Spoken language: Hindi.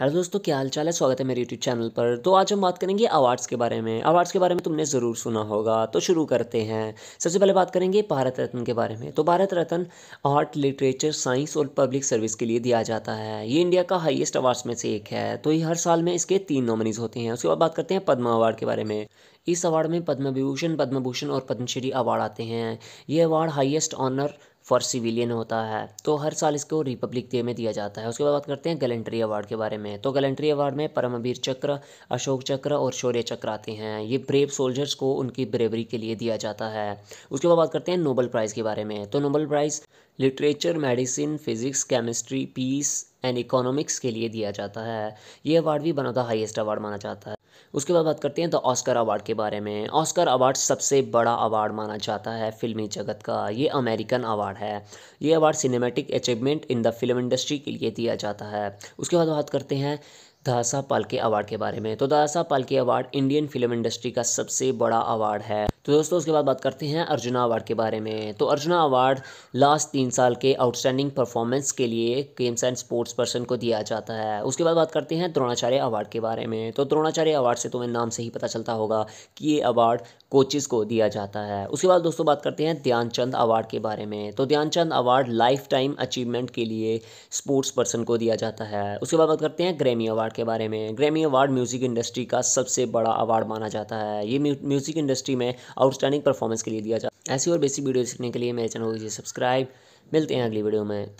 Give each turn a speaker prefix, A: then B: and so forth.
A: हेलो दोस्तों क्या हाल चाल है स्वागत है मेरे यूट्यूब चैनल पर तो आज हम बात करेंगे अवार्ड्स के बारे में अवार्ड्स के बारे में तुमने ज़रूर सुना होगा तो शुरू करते हैं सबसे पहले बात करेंगे भारत रत्न के बारे में तो Bharat Ratna art literature science और पब्लिक सर्विस के लिए दिया जाता है ये इंडिया का हाइएस्ट अवार्ड्स में से एक है तो ये हर साल में इसके तीन नॉमिनीज होते हैं उसके बाद बात करते हैं पद्म अवार्ड के बारे में इस अवार्ड में पद्म विभूषण पद्म भूषण और पद्मश्री अवार्ड आते हैं ये award highest honour for civilian होता है तो हर साल इसको रिपब्लिक डे में दिया जाता है उसके बाद बात करते हैं गलेंट्री अवार्ड के बारे में तो गलेंट्री अवार्ड में परमवीर चक्र अशोक चक्र और शौर्य चक्र आते हैं ये ब्रेव सोल्जर्स को उनकी ब्रेवरी के लिए दिया जाता है उसके बाद बात करते हैं नोबल प्राइज़ के बारे में तो Nobel prize literature medicine physics chemistry peace and economics के लिए दिया जाता है ये अवार्ड भी one of the highest award माना जाता है उसके बाद बात करते हैं द ऑस्कर अवार्ड के बारे में ऑस्कर अवार्ड सबसे बड़ा अवार्ड माना जाता है फिल्मी जगत का ये अमेरिकन अवार्ड है ये award cinematic achievement in the film industry के लिए दिया जाता है उसके बाद बात करते हैं दासा पालके अवार्ड के बारे में तो दासा Phalke award Indian film industry का सबसे बड़ा अवार्ड है तो दोस्तों उसके बाद बात करते हैं अर्जुना अवार्ड के बारे में तो अर्जुना अवार्ड लास्ट तीन साल के आउटस्टैंडिंग परफॉर्मेंस के लिए गेम्स एंड स्पोर्ट्स पर्सन को दिया जाता है उसके बाद बात करते हैं द्रोणाचार्य अवार्ड के बारे में तो द्रोणाचार्य अवार्ड से तुम्हें नाम से ही पता चलता होगा कि ये अवार्ड कोचिज़ को दिया जाता है उसके बाद दोस्तों बात करते हैं ध्यानचंद अवार्ड के बारे में तो Dhyanchand award lifetime achievement के लिए स्पोर्ट्स पर्सन को दिया जाता है उसके बाद बात करते हैं ग्रैमी अवार्ड के बारे में ग्रैमी अवार्ड म्यूज़िक इंडस्ट्री का सबसे बड़ा अवार्ड माना जाता है ये म्यूज़िक इंडस्ट्री में आउटस्टैंडिंग परफॉर्मेंस के लिए दिया जाता है ऐसी और बेसिक वीडियो देखने के लिए मेरे चैनल को सब्सक्राइब मिलते हैं अगली वीडियो में